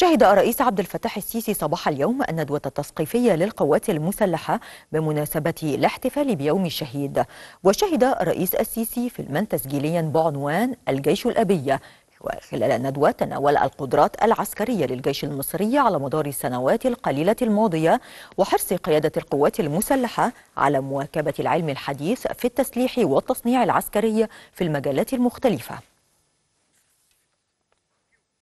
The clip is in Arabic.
شهد الرئيس عبد الفتاح السيسي صباح اليوم الندوة التثقيفية للقوات المسلحة بمناسبة الاحتفال بيوم الشهيد وشهد الرئيس السيسي فيلما تسجيليا بعنوان الجيش الأبية وخلال الندوة تناول القدرات العسكرية للجيش المصري على مدار السنوات القليلة الماضية وحرص قيادة القوات المسلحة على مواكبة العلم الحديث في التسليح والتصنيع العسكري في المجالات المختلفة